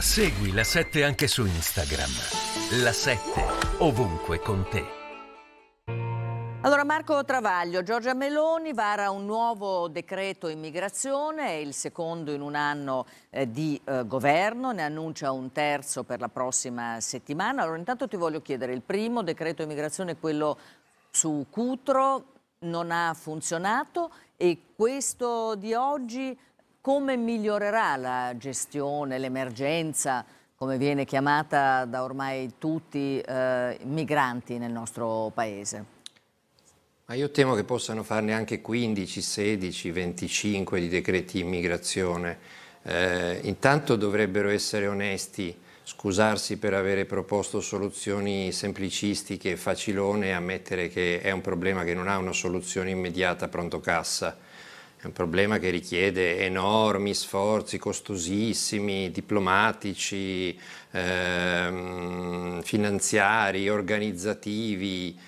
Segui la 7 anche su Instagram. La 7 ovunque con te. Allora Marco Travaglio, Giorgia Meloni vara un nuovo decreto immigrazione, è il secondo in un anno eh, di eh, governo, ne annuncia un terzo per la prossima settimana. Allora intanto ti voglio chiedere, il primo decreto immigrazione quello su Cutro, non ha funzionato e questo di oggi come migliorerà la gestione, l'emergenza, come viene chiamata da ormai tutti, eh, migranti nel nostro paese? Ma io temo che possano farne anche 15, 16, 25 di decreti immigrazione. Eh, intanto dovrebbero essere onesti, scusarsi per avere proposto soluzioni semplicistiche, e facilone e ammettere che è un problema che non ha una soluzione immediata pronto cassa è un problema che richiede enormi sforzi costosissimi, diplomatici, ehm, finanziari, organizzativi,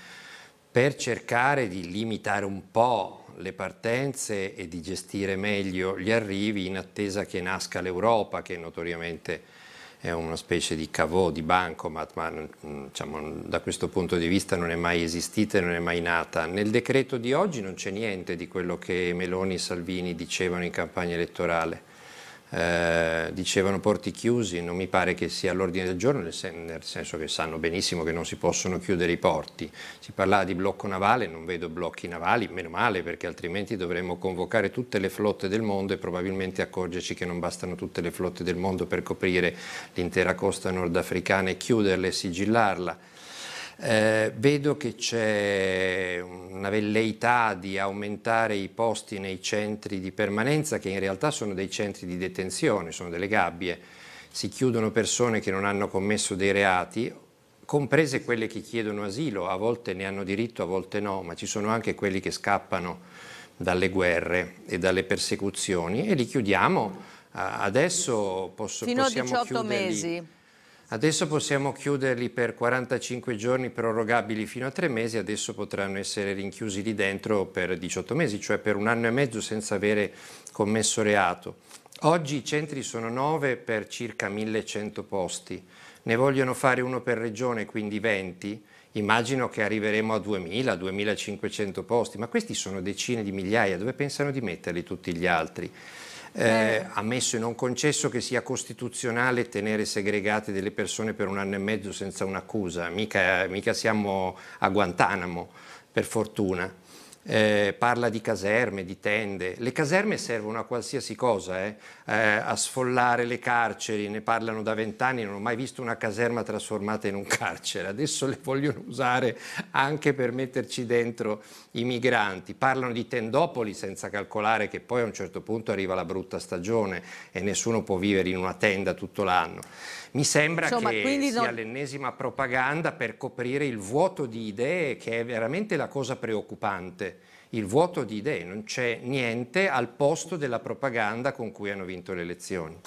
per cercare di limitare un po' le partenze e di gestire meglio gli arrivi in attesa che nasca l'Europa, che notoriamente è una specie di cavò, di bancomat, ma mm, diciamo, da questo punto di vista non è mai esistita e non è mai nata. Nel decreto di oggi non c'è niente di quello che Meloni e Salvini dicevano in campagna elettorale. Eh, dicevano porti chiusi, non mi pare che sia all'ordine del giorno, nel, sen nel senso che sanno benissimo che non si possono chiudere i porti. Si parlava di blocco navale, non vedo blocchi navali, meno male perché altrimenti dovremmo convocare tutte le flotte del mondo e probabilmente accorgerci che non bastano tutte le flotte del mondo per coprire l'intera costa nordafricana e chiuderla e sigillarla. Eh, vedo che c'è una velleità di aumentare i posti nei centri di permanenza che in realtà sono dei centri di detenzione, sono delle gabbie. Si chiudono persone che non hanno commesso dei reati comprese quelle che chiedono asilo, a volte ne hanno diritto, a volte no, ma ci sono anche quelli che scappano dalle guerre e dalle persecuzioni e li chiudiamo. Adesso posso, Fino possiamo Fino a 18 mesi. Adesso possiamo chiuderli per 45 giorni prorogabili fino a tre mesi, adesso potranno essere rinchiusi lì dentro per 18 mesi, cioè per un anno e mezzo senza avere commesso reato. Oggi i centri sono 9 per circa 1100 posti, ne vogliono fare uno per regione, quindi 20, immagino che arriveremo a 2000, 2500 posti, ma questi sono decine di migliaia, dove pensano di metterli tutti gli altri? eh, eh. ammesso e non concesso che sia costituzionale tenere segregate delle persone per un anno e mezzo senza un'accusa, mica, mica siamo a Guantanamo, per fortuna eh, parla di caserme, di tende. Le caserme servono a qualsiasi cosa, eh? Eh, a sfollare le carceri, ne parlano da vent'anni, non ho mai visto una caserma trasformata in un carcere, adesso le vogliono usare anche per metterci dentro i migranti. Parlano di tendopoli senza calcolare che poi a un certo punto arriva la brutta stagione e nessuno può vivere in una tenda tutto l'anno. Mi sembra Insomma, che sia non... l'ennesima propaganda per coprire il vuoto di idee che è veramente la cosa preoccupante il vuoto di idee, non c'è niente al posto della propaganda con cui hanno vinto le elezioni.